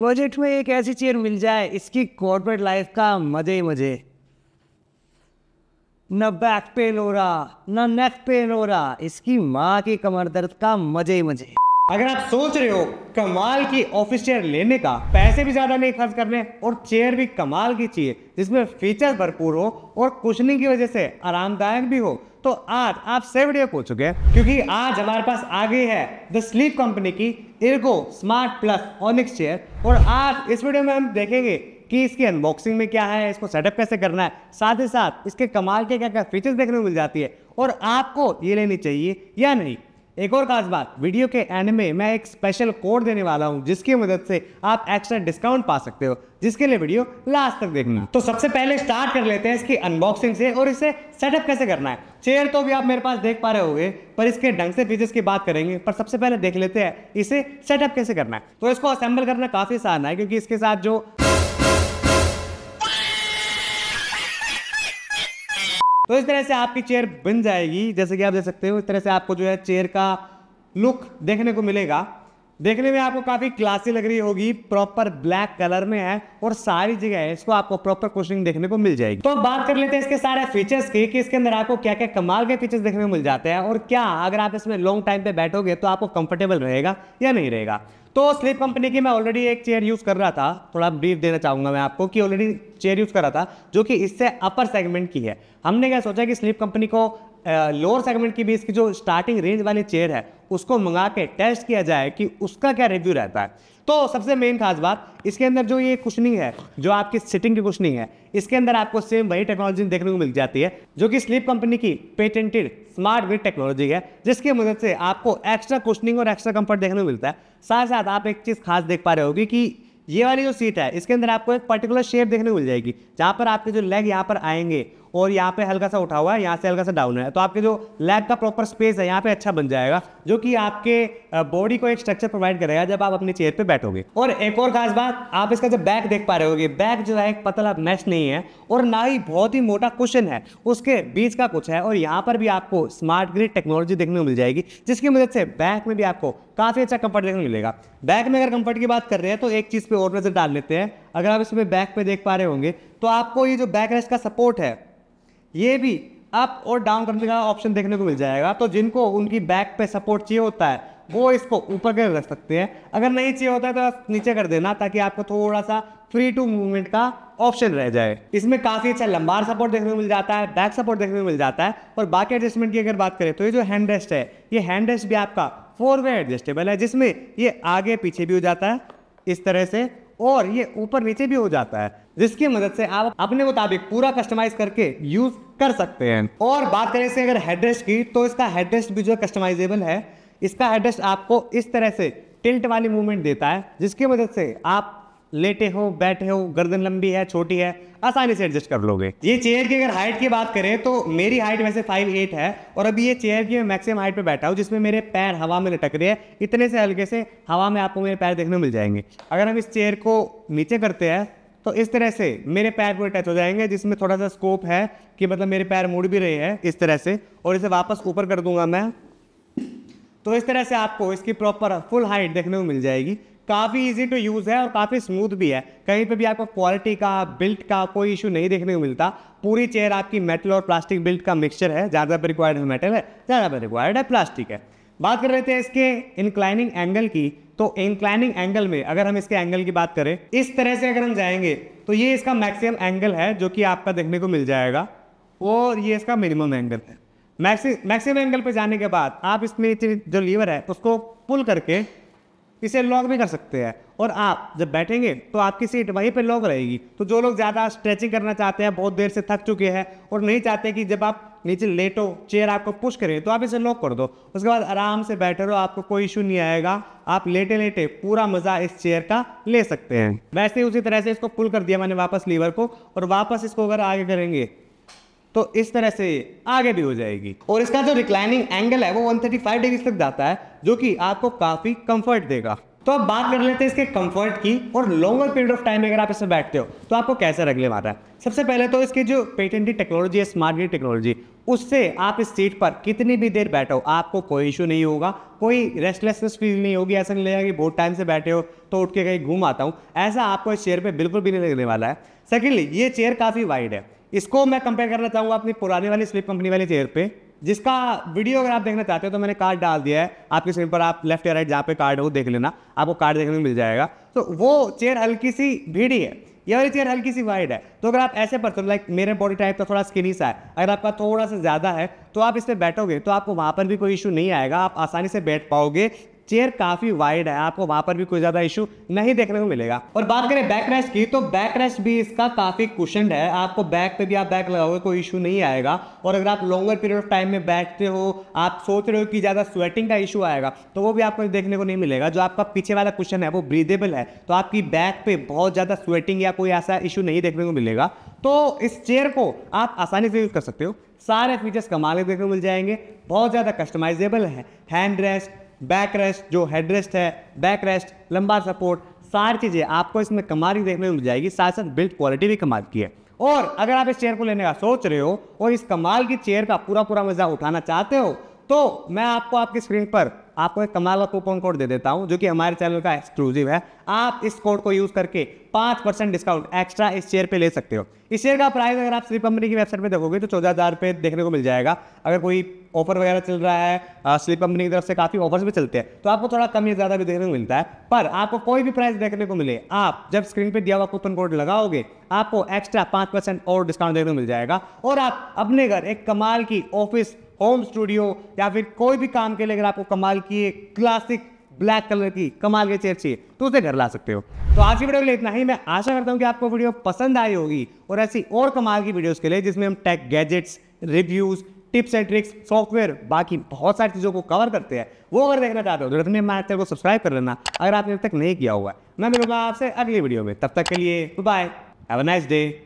project में एक ऐसी चेयर मिल जाए इसकी कॉर्पोरेट लाइफ का मज़े ही मज़े न बैक पेन हो रहा न नेक पेन हो रहा इसकी माँ की कमर दर्द का मज़े ही मज़े अगर आप सोच रहे हो कमाल की ऑफिस चेयर लेने का पैसे भी ज़्यादा नहीं खर्च करने और चेयर भी कमाल की चाहिए जिसमें फीचर भरपूर हो और कुशनिंग की वजह से आरामदायक भी हो तो आज आप सेवड हो चुके हैं क्योंकि आज हमारे पास आ गई है द स्लीप कंपनी की Ergo Smart Plus Onyx chair और आज इस वीडियो में हम देखेंगे कि इसकी अनबॉक्सिंग में क्या है इसको सेटअप कैसे करना है साथ ही साथ इसके कमाल के क्या क्या फीचर्स देखने को मिल जाती है और आपको ये लेनी चाहिए या नहीं एक और खास बात वीडियो के एंड में मैं एक स्पेशल कोड देने वाला हूँ जिसकी मदद से आप एक्स्ट्रा डिस्काउंट पा सकते हो जिसके लिए वीडियो लास्ट तक देखना तो सबसे पहले स्टार्ट कर लेते हैं इसकी अनबॉक्सिंग से और इसे सेटअप कैसे करना है चेयर तो भी आप मेरे पास देख पा रहे होंगे पर इसके ढंग से फीचर्स की बात करेंगे पर सबसे पहले देख लेते हैं इसे सेटअप कैसे करना है तो इसको असेंबल करना काफ़ी आसान है क्योंकि इसके साथ जो तो इस तरह से आपकी चेयर बन जाएगी जैसे कि आप देख सकते हो इस तरह से आपको जो है चेयर का लुक देखने को मिलेगा देखने में आपको काफ़ी क्लासी लग रही होगी प्रॉपर ब्लैक कलर में है और सारी जगह है इसको आपको प्रॉपर कोशिंग देखने को मिल जाएगी तो बात कर लेते हैं इसके सारे फीचर्स की कि इसके अंदर आपको क्या क्या कमाल के फीचर्स देखने को मिल जाते हैं और क्या अगर आप इसमें लॉन्ग टाइम पे बैठोगे तो आपको कंफर्टेबल रहेगा या नहीं रहेगा तो स्लीप कंपनी की मैं ऑलरेडी एक चेयर यूज़ कर रहा था थोड़ा ब्रीफ देना चाहूंगा मैं आपको कि ऑलरेडी चेयर यूज़ कर रहा था जो कि इससे अपर सेगमेंट की है हमने क्या सोचा कि स्लीप कंपनी को लोअर सेगमेंट की भी इसकी जो स्टार्टिंग रेंज वाली चेयर है उसको मंगा के टेस्ट किया जाए कि उसका क्या रिव्यू रहता है तो सबसे मेन खास बात इसके अंदर जो ये कुशनिंग है जो आपकी सिटिंग की कुशनिंग है इसके अंदर आपको सेम वही टेक्नोलॉजी देखने को मिल जाती है जो कि स्लीप कंपनी की पेटेंटेड स्मार्ट विथ टेक्नोलॉजी है जिसकी मदद से आपको एक्स्ट्रा कुशनिंग और एक्स्ट्रा कंफर्ट देखने को मिलता है साथ साथ आप एक चीज़ खास देख पा रहे होगी कि ये वाली जो सीट है इसके अंदर आपको एक पर्टिकुलर शेप देखने को मिल जाएगी जहाँ पर आपके जो लेग यहाँ पर आएंगे और यहाँ पे हल्का सा उठा हुआ है यहाँ से हल्का सा डाउन है तो आपके जो लेग का प्रॉपर स्पेस है यहाँ पे अच्छा बन जाएगा जो कि आपके बॉडी को एक स्ट्रक्चर प्रोवाइड करेगा जब आप अपने चेयर पे बैठोगे और एक और खास बात आप इसका जो बैक देख पा रहे होगे बैक जो है एक पतला मैच नहीं है और ना ही बहुत ही मोटा क्वेश्चन है उसके बीच का कुछ है और यहाँ पर भी आपको स्मार्ट ग्रिड टेक्नोलॉजी देखने को मिल जाएगी जिसकी मदद से बैक में भी आपको काफ़ी अच्छा कंफर्ट देखने को मिलेगा बैक में अगर कंफर्ट की बात कर रहे हैं तो एक चीज़ पे और नज़र डाल लेते हैं अगर आप इसमें बैक पे देख पा रहे होंगे तो आपको ये जो बैक रेस्ट का सपोर्ट है ये भी अप और डाउन करने का ऑप्शन देखने को मिल जाएगा तो जिनको उनकी बैक पे सपोर्ट चाहिए होता है वो इसको ऊपर कर रख सकते हैं अगर नहीं चाहिए होता है तो नीचे कर देना ताकि आपको थोड़ा सा फ्री टू मूवमेंट का ऑप्शन रह जाए इसमें काफ़ी अच्छा लंबार सपोर्ट देखने को मिल जाता है बैक सपोर्ट देखने को मिल जाता है और बाकी एडजस्टमेंट की अगर बात करें तो ये जो हैंड रेस्ट है ये हैंड रेस्ट भी आपका फोर वे एडजस्टेबल है जिसमें ये आगे पीछे भी हो जाता है इस तरह से और ये ऊपर नीचे भी हो जाता है जिसकी मदद से आप अपने मुताबिक पूरा कस्टमाइज करके यूज कर सकते हैं और बात करें से अगर हेडरेस्ट की तो इसका हेडरेस्ट भी जो कस्टमाइजेबल है इसका हेडरेस्ट आपको इस तरह से टिल्ट वाली मूवमेंट देता है जिसकी मदद से आप लेटे हो बैठे हो गर्दन लंबी है छोटी है आसानी से एडजस्ट कर लोगे ये चेयर की अगर हाइट की बात करें तो मेरी हाइट वैसे फाइव एट है और अभी ये चेयर की मैं मैक्सिमम हाइट पे बैठा हूँ जिसमें मेरे पैर हवा में लटक रहे हैं इतने से हल्के से हवा में आपको मेरे पैर देखने मिल जाएंगे अगर हम इस चेयर को नीचे करते हैं तो इस तरह से मेरे पैर पूरे टच हो जाएंगे जिसमें थोड़ा सा स्कोप है कि मतलब मेरे पैर मुड़ भी रहे हैं इस तरह से और इसे वापस ऊपर कर दूंगा मैं तो इस तरह से आपको इसकी प्रॉपर फुल हाइट देखने को मिल जाएगी काफ़ी इजी टू यूज़ है और काफ़ी स्मूथ भी है कहीं पे भी आपको क्वालिटी का बिल्ट का कोई इशू नहीं देखने को मिलता पूरी चेयर आपकी मेटल और प्लास्टिक बिल्ट का मिक्सचर है ज़्यादा पर रिक्वायर्ड है मेटल है ज़्यादा पर रिक्वायर्ड है प्लास्टिक है बात कर रहे थे इसके इंक्लाइनिंग एंगल की तो इंक्लाइनिंग एंगल में अगर हम इसके एंगल की बात करें इस तरह से अगर हम जाएंगे तो ये इसका मैक्सिमम एंगल है जो कि आपका देखने को मिल जाएगा और ये इसका मिनिमम एंगल है मैक्सिमम एंगल पर जाने के बाद आप इसमें जो लीवर है उसको पुल करके इसे लॉक भी कर सकते हैं और आप जब बैठेंगे तो आपकी सीट वहीं पर लॉक रहेगी तो जो लोग ज़्यादा स्ट्रेचिंग करना चाहते हैं बहुत देर से थक चुके हैं और नहीं चाहते कि जब आप नीचे लेटो चेयर आपको पुश करे तो आप इसे लॉक कर दो उसके बाद आराम से बैठे रहो आपको कोई इशू नहीं आएगा आप लेटे लेटे पूरा मज़ा इस चेयर का ले सकते हैं वैसे ही उसी तरह से इसको पुल कर दिया मैंने वापस लीवर को और वापस इसको अगर आगे करेंगे तो इस तरह से आगे भी हो जाएगी और इसका जो रिक्लाइनिंग एंगल है वो 135 डिग्री तक जाता है जो कि आपको काफ़ी कंफर्ट देगा तो अब बात कर लेते हैं इसके कंफर्ट की और लॉन्गर पीरियड ऑफ टाइम अगर आप इसमें बैठते हो तो आपको कैसे रगले मारा है सबसे पहले तो इसकी जो पेटेंटी टेक्नोलॉजी है स्मार्ट ग्रिड टेक्नोलॉजी उससे आप इस सीट पर कितनी भी देर बैठो आपको कोई इशू नहीं होगा कोई रेस्टलेसनेस फील नहीं होगी ऐसा नहीं लगेगा कि बहुत टाइम से बैठे हो तो उठ के कहीं घूम आता हूँ ऐसा आपको इस चेयर पर बिल्कुल भी नहीं लगने वाला है सेकेंडली ये चेयर काफ़ी वाइड है इसको मैं कंपेयर करना चाहूँगा अपनी पुरानी वाली स्लिप कंपनी वाली चेयर पे जिसका वीडियो अगर आप देखना चाहते हो तो मैंने कार्ड डाल दिया है आपकी स्क्रीन पर आप लेफ्ट या राइट जहाँ पे कार्ड हो देख लेना आपको कार्ड देखने को मिल जाएगा तो वो चेयर हल्की सी भीड़ी है ये वाली चेयर हल्की सी वाइड है तो अगर आप ऐसे पर्सन लाइक मेरे बॉडी टाइप का थोड़ा स्किनी सा है अगर आपका थोड़ा सा ज़्यादा है तो आप इस पर बैठोगे तो आपको वहाँ पर भी कोई इशू नहीं आएगा आप आसानी से बैठ पाओगे चेयर काफ़ी वाइड है आपको वहाँ पर भी कोई ज़्यादा इशू नहीं देखने को मिलेगा और बात करें बैक रेस्ट की तो बैक रेस्ट भी इसका काफ़ी क्वेश्चन है आपको बैक पे भी आप बैक लगाओगे कोई इशू नहीं आएगा और अगर आप लॉन्गर पीरियड ऑफ टाइम में बैठते हो आप सोच रहे हो कि ज़्यादा स्वेटिंग का इशू आएगा तो वो भी आपको देखने को नहीं मिलेगा जो आपका पीछे वाला क्वेश्चन है वो ब्रीदेबल है तो आपकी बैक पे बहुत ज़्यादा स्वेटिंग या कोई ऐसा इशू नहीं देखने को मिलेगा तो इस चेयर को आप आसानी से यूज़ कर सकते हो सारे फीचर्स कमाल देखने को मिल जाएंगे बहुत ज़्यादा कस्टमाइजेबल है हैंड रेस्ट बैक रेस्ट जो हेड रेस्ट है बैक रेस्ट लंबा सपोर्ट सारी चीज़ें आपको इसमें कमाल ही देखने को मिल जाएगी साथ साथ बिल्ड क्वालिटी भी कमाल की है और अगर आप इस चेयर को लेने का सोच रहे हो और इस कमाल की चेयर का पूरा पूरा मजा उठाना चाहते हो तो मैं आपको आपकी स्क्रीन पर आपको एक कमाल का कूपन कोड दे देता हूं जो कि हमारे चैनल का एक्सक्लूसिव है आप इस कोड को यूज करके पाँच परसेंट डिस्काउंट एक्स्ट्रा इस शेयर पे ले सकते हो इस शेयर का प्राइस अगर आप श्री कंपनी की वेबसाइट पे देखोगे तो चौदह हज़ार रुपये देखने को मिल जाएगा अगर कोई ऑफर वगैरह चल रहा है स्लिप कंपनी की तरफ से काफ़ी ऑफर्स भी चलते हैं तो आपको थोड़ा कम या ज़्यादा भी देखने को मिलता है पर आपको कोई भी प्राइस देखने को मिले आप जब स्क्रीन पर दिया हुआ कूपन कोड लगाओगे आपको एक्स्ट्रा पाँच और डिस्काउंट देखने को मिल जाएगा और आप अपने घर एक कमाल की ऑफिस होम स्टूडियो या फिर कोई भी काम के लिए अगर आपको कमाल की क्लासिक ब्लैक कलर की कमाल के चेयर चाहिए तो उसे घर ला सकते हो तो आज की वीडियो के लिए इतना ही मैं आशा करता हूँ कि आपको वीडियो पसंद आई होगी और ऐसी और कमाल की वीडियोज के लिए जिसमें हम tech gadgets reviews tips and tricks software बाकी बहुत सारी चीज़ों को कवर करते हैं वो अगर देखना चाहते हो तो रत्नी हमारे चैनल को सब्सक्राइब कर लेना अगर आपने अब तक नहीं किया हुआ है मैं मिलूंगा आपसे अगली वीडियो में तब तक के लिए bye have a nice day